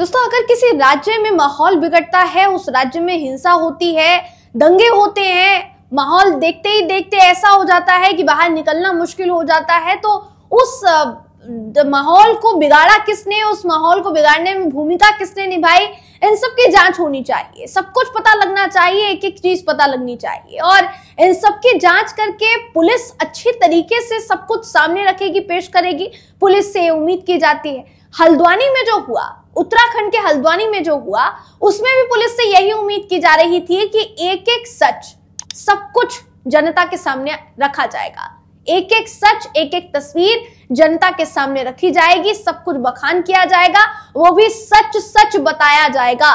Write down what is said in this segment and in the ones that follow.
दोस्तों अगर किसी राज्य में माहौल बिगड़ता है उस राज्य में हिंसा होती है दंगे होते हैं माहौल देखते ही देखते ऐसा हो जाता है कि बाहर निकलना मुश्किल हो जाता है तो उस माहौल को बिगाड़ा किसने उस माहौल को बिगाड़ने में भूमिका किसने निभाई इन सब की जांच होनी चाहिए सब कुछ पता लगना चाहिए एक एक चीज पता लगनी चाहिए और इन सब की जांच करके पुलिस अच्छे तरीके से सब कुछ सामने रखेगी पेश करेगी पुलिस से उम्मीद की जाती है हल्द्वानी में जो हुआ उत्तराखंड के हल्द्वानी में जो हुआ उसमें भी पुलिस से यही उम्मीद की जा रही थी कि एक एक सच सब कुछ जनता के सामने रखा जाएगा एक एक सच एक एक तस्वीर जनता के सामने रखी जाएगी सब कुछ बखान किया जाएगा वो भी सच सच बताया जाएगा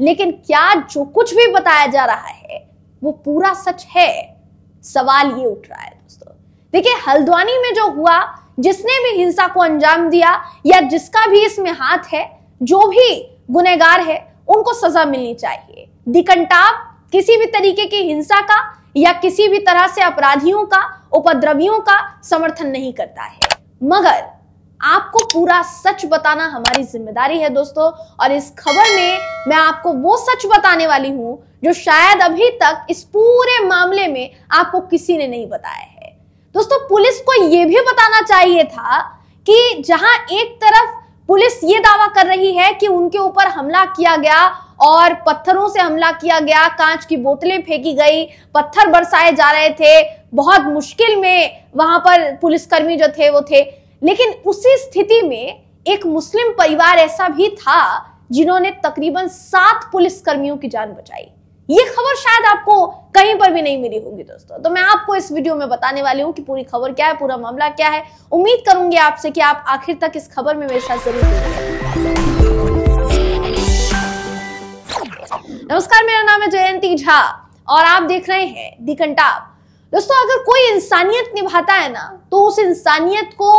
लेकिन क्या जो कुछ भी बताया जा रहा है वो पूरा सच है सवाल ये उठ रहा है दोस्तों देखिए हल्द्वानी में जो हुआ जिसने भी हिंसा को अंजाम दिया या जिसका भी इसमें हाथ है जो भी गुनेगार है उनको सजा मिलनी चाहिए दिकंटाप किसी भी तरीके की हिंसा का या किसी भी तरह से अपराधियों का उपद्रवियों का समर्थन नहीं करता है मगर आपको पूरा सच बताना हमारी जिम्मेदारी है दोस्तों और इस खबर में मैं आपको वो सच बताने वाली हूं जो शायद अभी तक इस पूरे मामले में आपको किसी ने नहीं बताया है दोस्तों पुलिस को यह भी बताना चाहिए था कि जहां एक तरफ पुलिस ये दावा कर रही है कि उनके ऊपर हमला किया गया और पत्थरों से हमला किया गया कांच की बोतलें फेंकी गई पत्थर बरसाए जा रहे थे बहुत मुश्किल में वहां पर पुलिसकर्मी जो थे वो थे लेकिन उसी स्थिति में एक मुस्लिम परिवार ऐसा भी था जिन्होंने तकरीबन सात पुलिसकर्मियों की जान बचाई ये खबर शायद आपको कहीं पर भी नहीं मिली होगी दोस्तों तो मैं आपको इस वीडियो में बताने वाली हूँ कि पूरी खबर क्या है पूरा मामला क्या है उम्मीद करूंगी आपसे कि आप आखिर तक इस खबर में मेरे साथ जरूर नमस्कार मेरा नाम है जयंती झा और आप देख रहे हैं दिकंटा दोस्तों अगर कोई इंसानियत निभाता है ना तो उस इंसानियत को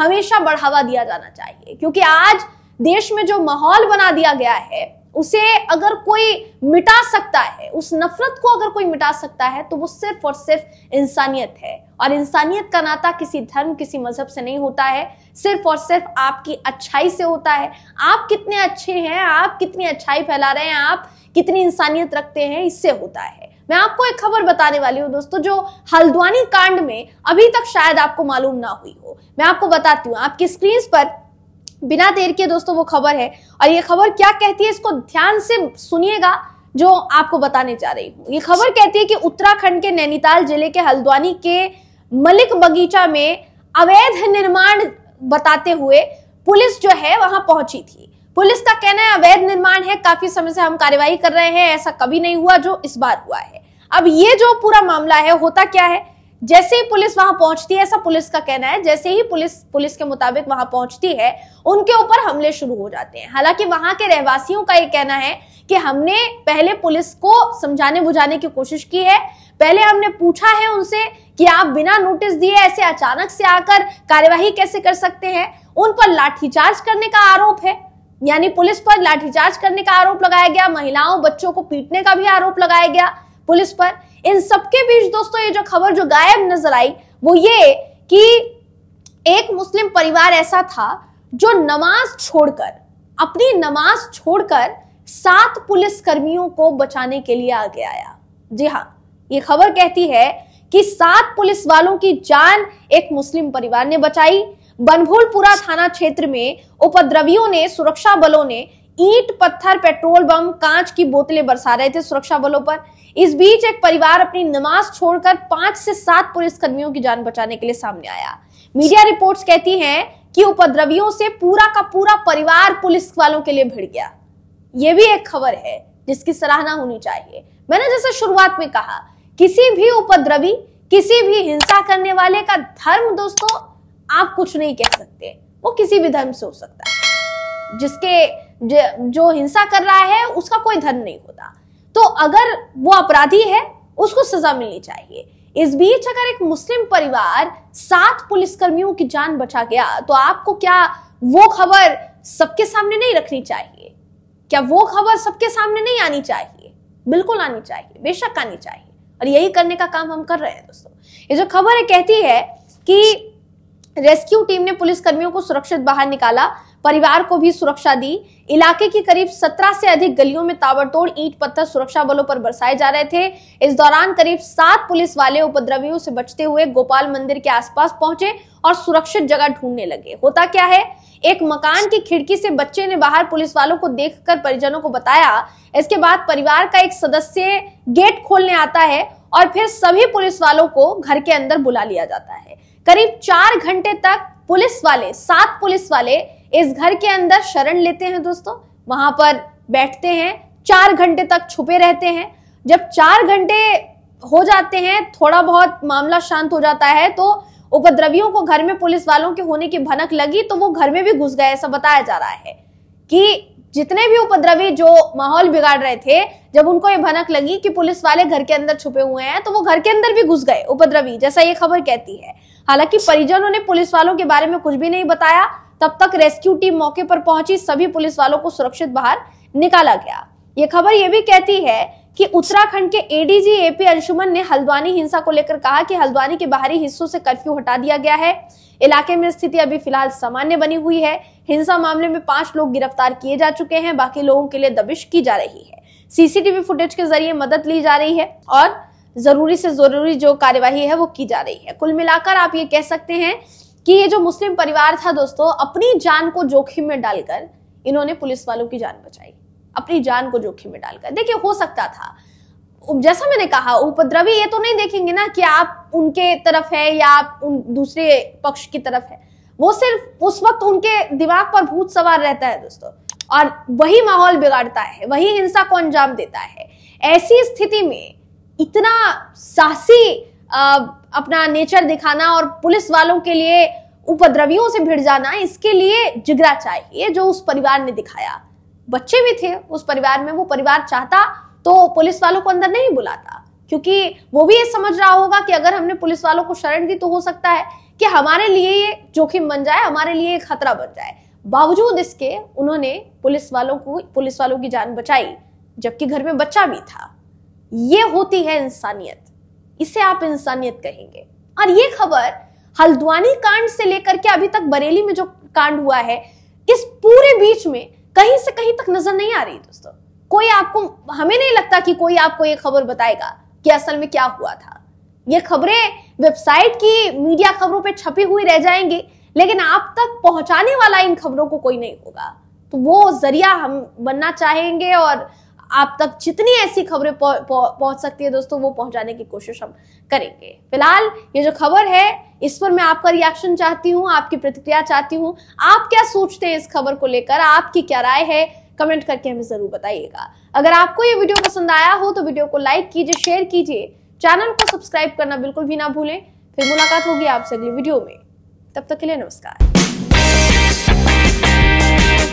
हमेशा बढ़ावा दिया जाना चाहिए क्योंकि आज देश में जो माहौल बना दिया गया है उसे अगर कोई मिटा सकता है उस नफरत को अगर कोई मिटा सकता है तो वो सिर्फ और सिर्फ इंसानियत है और इंसानियत का नाता किसी धर्म किसी मजहब से नहीं होता है सिर्फ और सिर्फ आपकी अच्छाई से होता है आप कितने अच्छे हैं आप कितनी अच्छाई फैला रहे हैं आप कितनी इंसानियत रखते हैं इससे होता है मैं आपको एक खबर बताने वाली हूँ दोस्तों जो हल्द्वानी कांड में अभी तक शायद आपको मालूम ना हुई हो मैं आपको बताती हूँ आपकी स्क्रीन पर बिना देर के दोस्तों वो खबर है और ये खबर क्या कहती है इसको ध्यान से सुनिएगा जो आपको बताने जा रही हूँ ये खबर कहती है कि उत्तराखंड के नैनीताल जिले के हल्द्वानी के मलिक बगीचा में अवैध निर्माण बताते हुए पुलिस जो है वहां पहुंची थी पुलिस का कहना है अवैध निर्माण है काफी समय से हम कार्यवाही कर रहे हैं ऐसा कभी नहीं हुआ जो इस बार हुआ है अब ये जो पूरा मामला है होता क्या है जैसे ही पुलिस वहां पहुंचती है ऐसा पुलिस का कहना है जैसे ही पुलिस पुलिस के मुताबिक वहां पहुंचती है उनके ऊपर हमले शुरू हो जाते हैं हालांकि वहां के रहवासियों का ये कहना है कि हमने पहले पुलिस को समझाने बुझाने की कोशिश की है पहले हमने पूछा है उनसे कि आप बिना नोटिस दिए ऐसे अचानक से आकर कार्यवाही कैसे कर सकते हैं उन पर लाठीचार्ज करने का आरोप है यानी पुलिस पर लाठीचार्ज करने का आरोप लगाया गया महिलाओं बच्चों को पीटने का भी आरोप लगाया गया पुलिस पर इन सबके बीच दोस्तों ये जो खबर जो गायब नजर आई वो ये कि एक मुस्लिम परिवार ऐसा था जो नमाज छोड़कर अपनी नमाज छोड़कर सात पुलिस कर्मियों को बचाने के लिए आगे आया जी हाँ ये खबर कहती है कि सात पुलिस वालों की जान एक मुस्लिम परिवार ने बचाई बनभूलपुरा थाना क्षेत्र में उपद्रवियों ने सुरक्षा बलों ने ईट पत्थर पेट्रोल बम कांच की बोतलें बरसा रहे थे सुरक्षा बलों पर इस बीच एक परिवार अपनी नमाज छोड़कर पांच से सात पुलिसकर्मियों की जान बचाने के लिए सामने आया मीडिया रिपोर्ट्स कहती हैं कि उपद्रवियों से पूरा का पूरा परिवार पुलिस वालों के लिए भिड़ गया यह भी एक खबर है जिसकी सराहना होनी चाहिए मैंने जैसे शुरुआत में कहा किसी भी उपद्रवी किसी भी हिंसा करने वाले का धर्म दोस्तों आप कुछ नहीं कह सकते वो किसी भी धर्म से हो सकता है जिसके जो हिंसा कर रहा है उसका कोई धर्म नहीं होता तो अगर वो अपराधी है उसको सजा मिलनी चाहिए इस बीच अगर एक मुस्लिम परिवार सात पुलिसकर्मियों की जान बचा गया तो आपको क्या वो खबर सबके सामने नहीं रखनी चाहिए क्या वो खबर सबके सामने नहीं आनी चाहिए बिल्कुल आनी चाहिए बेशक आनी चाहिए और यही करने का काम हम कर रहे हैं दोस्तों ये जो खबर है कहती है कि रेस्क्यू टीम ने पुलिस कर्मियों को सुरक्षित बाहर निकाला परिवार को भी सुरक्षा दी इलाके की करीब 17 से अधिक गलियों में ताबड़तोड़ ईट पत्थर सुरक्षा बलों पर बरसाए जा रहे थे इस दौरान करीब सात पुलिस वाले उपद्रवियों से बचते हुए गोपाल मंदिर के आसपास पहुंचे और सुरक्षित जगह ढूंढने लगे होता क्या है एक मकान की खिड़की से बच्चे ने बाहर पुलिस वालों को देखकर परिजनों को बताया इसके बाद परिवार का एक सदस्य गेट खोलने आता है और फिर सभी पुलिस वालों को घर के अंदर बुला लिया जाता है करीब चार घंटे तक पुलिस वाले सात पुलिस वाले इस घर के अंदर शरण लेते हैं दोस्तों वहां पर बैठते हैं चार घंटे तक छुपे रहते हैं जब चार घंटे हो जाते हैं थोड़ा बहुत मामला शांत हो जाता है तो उपद्रवियों को घर में पुलिस वालों के होने की भनक लगी तो वो घर में भी घुस गए ऐसा बताया जा रहा है कि जितने भी उपद्रवी जो माहौल बिगाड़ रहे थे जब उनको ये भनक लगी कि पुलिस वाले घर के अंदर छुपे हुए हैं तो वो घर के अंदर भी घुस गए उपद्रवी जैसा ये खबर कहती है हालांकि परिजनों ने पुलिस वालों के बारे में कुछ भी नहीं बताया तब तक रेस्क्यू टीम मौके पर पहुंची सभी पुलिस वालों को सुरक्षित बाहर निकाला गया ये खबर ये भी कहती है कि उत्तराखंड के एडीजी एपी अंशुमन ने हल्द्वानी हिंसा को लेकर कहा कि हल्द्वानी के बाहरी हिस्सों से कर्फ्यू हटा दिया गया है इलाके में स्थिति अभी फिलहाल सामान्य बनी हुई है हिंसा मामले में पांच लोग गिरफ्तार किए जा चुके हैं बाकी लोगों के लिए दबिश की जा रही है सीसीटीवी फुटेज के जरिए मदद ली जा रही है और ज़रूरी से ज़रूरी जो कार्यवाही है वो की जा रही है कुल मिलाकर आप ये कह सकते हैं कि ये जो मुस्लिम परिवार था दोस्तों अपनी जान को जोखिम में डालकर इन्होंने पुलिस वालों की जान बचाई अपनी जान को जोखिम में डालकर देखिए हो सकता था जैसा मैंने कहा उपद्रवी ये तो नहीं देखेंगे ना कि आप उनके तरफ है या आप उन दूसरे पक्ष की तरफ है वो सिर्फ उस वक्त उनके दिमाग पर भूत सवार रहता है दोस्तों और वही माहौल बिगाड़ता है वही हिंसा को अंजाम देता है ऐसी स्थिति में इतना साहसी अपना नेचर दिखाना और पुलिस वालों के लिए उपद्रवियों से भिड़ जाना इसके लिए जिगरा चाहिए जो उस परिवार ने दिखाया बच्चे भी थे उस परिवार में वो परिवार चाहता तो पुलिस वालों को अंदर नहीं बुलाता क्योंकि वो भी ये समझ रहा होगा कि अगर हमने पुलिस वालों को शरण दी तो हो सकता है कि हमारे लिए ये जोखिम बन जाए हमारे लिए खतरा बन जाए बावजूद इसके उन्होंने पुलिस वालों को पुलिस वालों की जान बचाई जबकि घर में बच्चा भी था ये होती है इंसानियत इसे आप इंसानियत कहेंगे और ये खबर हल्द्वानी कांड से लेकर के अभी तक बरेली में जो कांड हुआ है इस पूरे बीच में कहीं से कहीं तक नजर नहीं आ रही दोस्तों कोई आपको हमें नहीं लगता कि कोई आपको ये खबर बताएगा कि असल में क्या हुआ था ये खबरें वेबसाइट की मीडिया खबरों पे छपी हुई रह जाएंगी लेकिन आप तक पहुंचाने वाला इन खबरों को कोई नहीं होगा तो वो जरिया हम बनना चाहेंगे और आप तक जितनी ऐसी खबरें पहुंच सकती है दोस्तों वो पहुंचाने की कोशिश हम करेंगे फिलहाल ये जो खबर है इस पर मैं आपका रिएक्शन चाहती हूँ आपकी प्रतिक्रिया चाहती हूँ आप क्या सोचते हैं इस खबर को लेकर आपकी क्या राय है कमेंट करके हमें जरूर बताइएगा अगर आपको ये वीडियो पसंद आया हो तो वीडियो को लाइक कीजिए शेयर कीजिए चैनल को सब्सक्राइब करना बिल्कुल भी ना भूलें फिर मुलाकात होगी आपसे अगली वीडियो में तब तक के लिए नमस्कार